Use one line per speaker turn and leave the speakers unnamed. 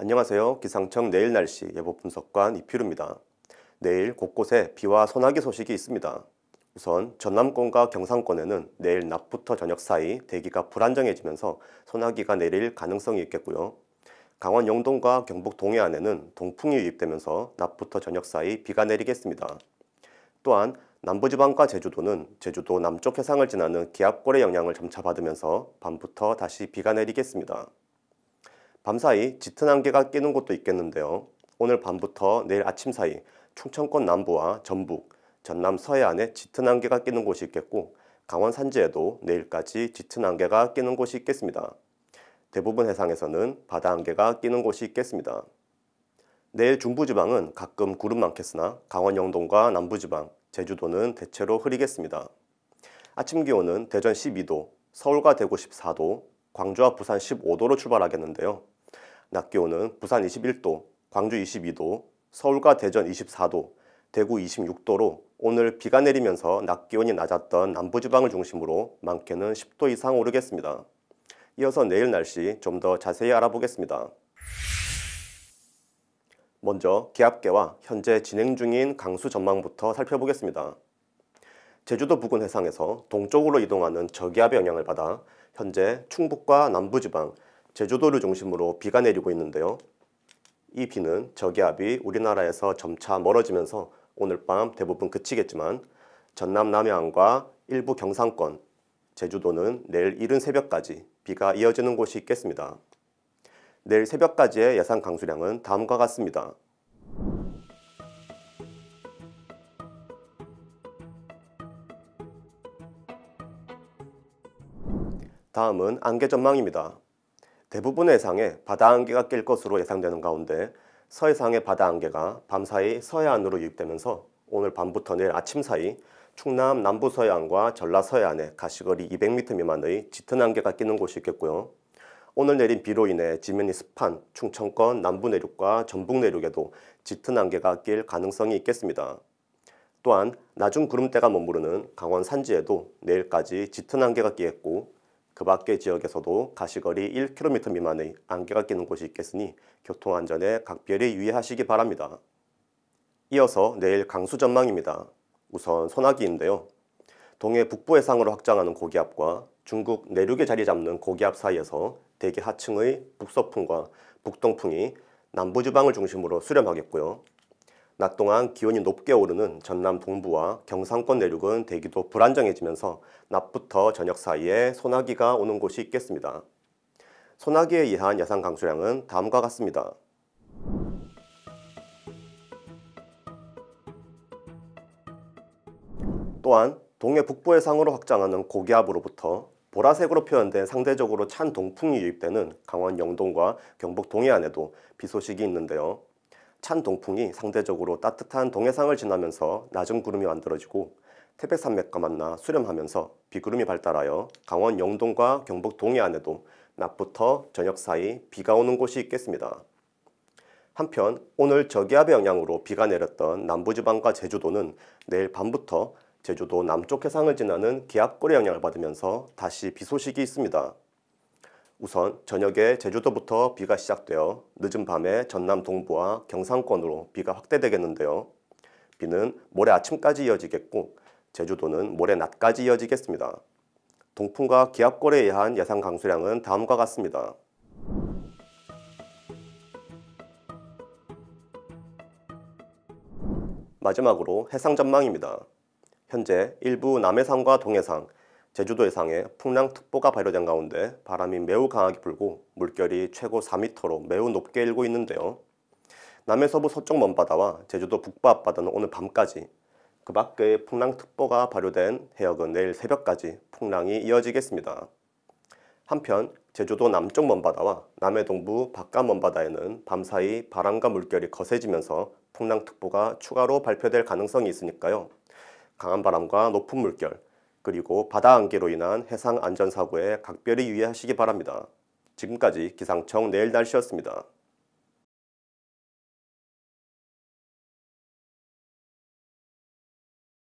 안녕하세요. 기상청 내일 날씨 예보 분석관 이필우입니다. 내일 곳곳에 비와 소나기 소식이 있습니다. 우선 전남권과 경상권에는 내일 낮부터 저녁 사이 대기가 불안정해지면서 소나기가 내릴 가능성이 있겠고요. 강원 영동과 경북 동해안에는 동풍이 유입되면서 낮부터 저녁 사이 비가 내리겠습니다. 또한 남부지방과 제주도는 제주도 남쪽 해상을 지나는 기압골의 영향을 점차 받으면서 밤부터 다시 비가 내리겠습니다. 밤사이 짙은 안개가 끼는 곳도 있겠는데요. 오늘 밤부터 내일 아침 사이 충청권 남부와 전북, 전남 서해안에 짙은 안개가 끼는 곳이 있겠고 강원 산지에도 내일까지 짙은 안개가 끼는 곳이 있겠습니다. 대부분 해상에서는 바다 안개가 끼는 곳이 있겠습니다. 내일 중부지방은 가끔 구름 많겠으나 강원 영동과 남부지방, 제주도는 대체로 흐리겠습니다. 아침 기온은 대전 12도, 서울과 대구 14도, 광주와 부산 15도로 출발하겠는데요. 낮 기온은 부산 21도, 광주 22도, 서울과 대전 24도, 대구 26도로 오늘 비가 내리면서 낮 기온이 낮았던 남부지방을 중심으로 많게는 10도 이상 오르겠습니다. 이어서 내일 날씨 좀 더 자세히 알아보겠습니다. 먼저 기압계와 현재 진행 중인 강수 전망부터 살펴보겠습니다. 제주도 부근 해상에서 동쪽으로 이동하는 저기압의 영향을 받아 현재 충북과 남부지방, 제주도를 중심으로 비가 내리고 있는데요. 이 비는 저기압이 우리나라에서 점차 멀어지면서 오늘 밤 대부분 그치겠지만 전남 남해안과 일부 경상권, 제주도는 내일 이른 새벽까지 비가 이어지는 곳이 있겠습니다. 내일 새벽까지의 예상 강수량은 다음과 같습니다. 다음은 안개 전망입니다. 대부분의 해상에 바다 안개가 낄 것으로 예상되는 가운데 서해상의 바다 안개가 밤사이 서해안으로 유입되면서 오늘 밤부터 내일 아침 사이 충남 남부 서해안과 전라 서해안에 가시거리 200m 미만의 짙은 안개가 끼는 곳이 있겠고요. 오늘 내린 비로 인해 지면이 습한 충청권 남부 내륙과 전북 내륙에도 짙은 안개가 낄 가능성이 있겠습니다. 또한 낮은 구름대가 머무르는 강원 산지에도 내일까지 짙은 안개가 끼겠고 그 밖의 지역에서도 가시거리 1km 미만의 안개가 끼는 곳이 있겠으니 교통안전에 각별히 유의하시기 바랍니다. 이어서 내일 강수 전망입니다. 우선 소나기인데요. 동해 북부 해상으로 확장하는 고기압과 중국 내륙에 자리 잡는 고기압 사이에서 대기 하층의 북서풍과 북동풍이 남부지방을 중심으로 수렴하겠고요. 낮 동안 기온이 높게 오르는 전남 동부와 경상권 내륙은 대기도 불안정해지면서 낮부터 저녁 사이에 소나기가 오는 곳이 있겠습니다. 소나기에 의한 예상 강수량은 다음과 같습니다. 또한 동해 북부 해상으로 확장하는 고기압으로부터 보라색으로 표현된 상대적으로 찬 동풍이 유입되는 강원 영동과 경북 동해안에도 비 소식이 있는데요. 찬 동풍이 상대적으로 따뜻한 동해상을 지나면서 낮은 구름이 만들어지고 태백산맥과 만나 수렴하면서 비구름이 발달하여 강원 영동과 경북 동해안에도 낮부터 저녁 사이 비가 오는 곳이 있겠습니다. 한편 오늘 저기압의 영향으로 비가 내렸던 남부지방과 제주도는 내일 밤부터 제주도 남쪽 해상을 지나는 기압골의 영향을 받으면서 다시 비 소식이 있습니다. 우선 저녁에 제주도부터 비가 시작되어 늦은 밤에 전남 동부와 경상권으로 비가 확대되겠는데요. 비는 모레 아침까지 이어지겠고 제주도는 모레 낮까지 이어지겠습니다. 동풍과 기압골에 의한 예상 강수량은 다음과 같습니다. 마지막으로 해상 전망입니다. 현재 일부 남해상과 동해상, 제주도 해상에 풍랑특보가 발효된 가운데 바람이 매우 강하게 불고 물결이 최고 4m로 매우 높게 일고 있는데요. 남해서부 서쪽 먼바다와 제주도 북부 앞바다는 오늘 밤까지 그 밖의 풍랑특보가 발효된 해역은 내일 새벽까지 풍랑이 이어지겠습니다. 한편 제주도 남쪽 먼바다와 남해 동부 바깥 먼바다에는 밤사이 바람과 물결이 거세지면서 풍랑특보가 추가로 발표될 가능성이 있으니까요. 강한 바람과 높은 물결, 그리고 바다 안개로 인한 해상 안전사고에 각별히 유의하시기 바랍니다. 지금까지 기상청 내일 날씨였습니다.